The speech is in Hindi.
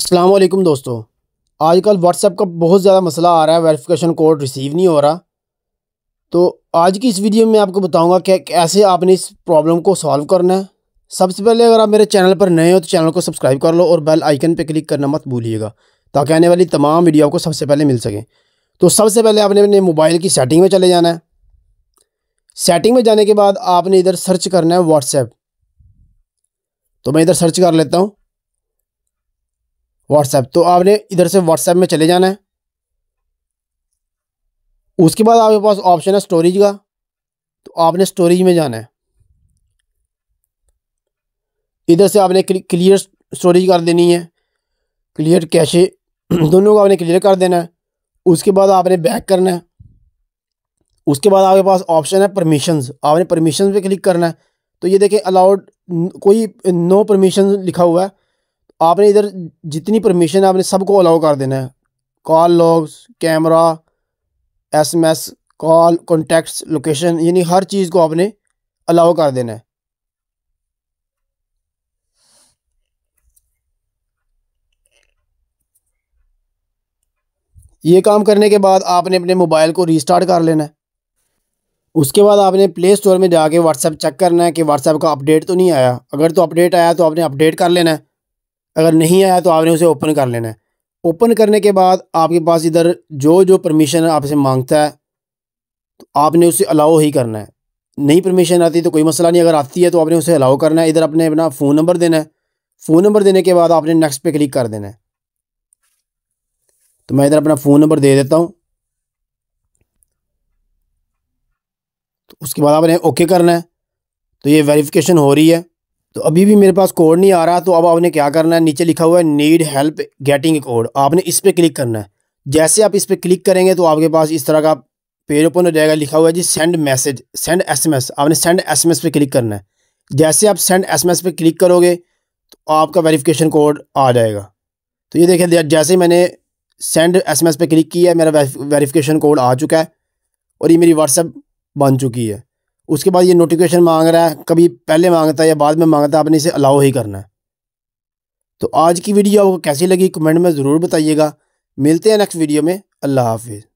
वालेकुम दोस्तों आजकल व्हाट्सएप का बहुत ज़्यादा मसला आ रहा है वेरिफिकेशन कोड रिसीव नहीं हो रहा तो आज की इस वीडियो में आपको बताऊंगा कि कैसे आपने इस प्रॉब्लम को सॉल्व करना है सबसे पहले अगर आप मेरे चैनल पर नए हो तो चैनल को सब्सक्राइब कर लो और बेल आइकन पर क्लिक करना मत भूलिएगा ताकि आने वाली तमाम वीडियो आपको सबसे पहले मिल सके तो सबसे पहले आपने अपने मोबाइल की सेटिंग में चले जाना है सेटिंग में जाने के बाद आपने इधर सर्च करना है व्हाट्सएप तो मैं इधर सर्च कर लेता हूँ व्हाट्सएप तो आपने इधर से व्हाट्सएप में चले जाना है उसके बाद आपके पास ऑप्शन है स्टोरेज का तो आपने स्टोरेज में जाना है इधर से आपने क्लियर स्टोरेज कर देनी है क्लियर कैशे दोनों को आपने क्लियर कर देना है उसके बाद आपने बैक करना है उसके बाद आपके पास ऑप्शन है परमिशंस आपने परमिशन पे क्लिक करना है तो ये देखें अलाउड कोई नो परमिशन लिखा हुआ है आपने इधर जितनी परमिशन है आपने सबको अलाउ कर देना है call logs camera SMS call contacts location यानी हर चीज़ को आपने अलाउ कर देना है ये काम करने के बाद आपने अपने मोबाइल को रीस्टार्ट कर लेना है उसके बाद आपने प्ले स्टोर में जाके व्हाट्सएप चेक करना है कि व्हाट्सएप का अपडेट तो नहीं आया अगर तो अपडेट आया तो आपने अपडेट कर लेना है अगर नहीं आया तो आपने उसे ओपन कर लेना है ओपन करने के बाद आपके पास इधर जो जो परमिशन आपसे मांगता है तो आपने उसे अलाउ ही करना है नहीं परमिशन आती तो कोई मसला नहीं अगर आती है तो आपने उसे अलाउ करना है इधर अपने अपना फ़ोन नंबर देना है फ़ोन नंबर देने के बाद आपने नेक्स्ट पे क्लिक कर देना है तो मैं इधर अपना फ़ोन नंबर दे देता हूँ तो उसके बाद आपने ओके करना है तो ये वेरिफिकेशन हो रही है तो अभी भी मेरे पास कोड नहीं आ रहा तो अब आपने क्या करना है नीचे लिखा हुआ है नीड हेल्प गेटिंग कोड आपने इस पर क्लिक करना है जैसे आप इस पर क्लिक करेंगे तो आपके पास इस तरह का पेज ओपन हो जाएगा लिखा हुआ है जी सेंड मैसेज सेंड एसएमएस आपने सेंड एसएमएस पे क्लिक करना है जैसे आप सेंड एसएमएस पे क्लिक करोगे तो आपका वेरिफिकेशन कोड आ जाएगा तो ये देखिए जैसे मैंने सेंड एसएमएस पे क्लिक किया है मेरा वेरिफिकेशन कोड आ चुका है और ये मेरी व्हाट्सएप बन चुकी है उसके बाद ये नोटिफिकेशन मांग रहा है कभी पहले मांगता है या बाद में मांगता है आपने इसे अलाउ ही करना है तो आज की वीडियो आपको कैसी लगी कमेंट में ज़रूर बताइएगा मिलते हैं नेक्स्ट वीडियो में अल्लाह हाफिज़